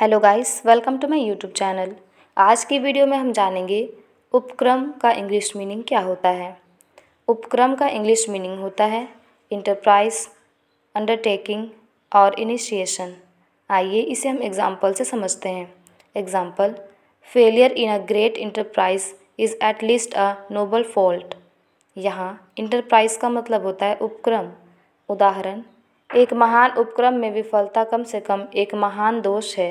hello guys welcome to my YouTube channel आज की video में हम जानेंगे उपक्रम का इंग्लिश मीनिंग क्या होता है उपक्रम का इंग्लिश मीनिंग होता है इंटरप्राइज अंडरटेकिंग और इनिशिएशन आइए इसे हम एग्जाम्पल से समझते हैं example failure in a great enterprise is at least a noble fault यहाँ इंटरप्राइज का मतलब होता है उपक्रम उदाहरण एक महान उपक्रम में विफलता कम से कम एक महान दोष है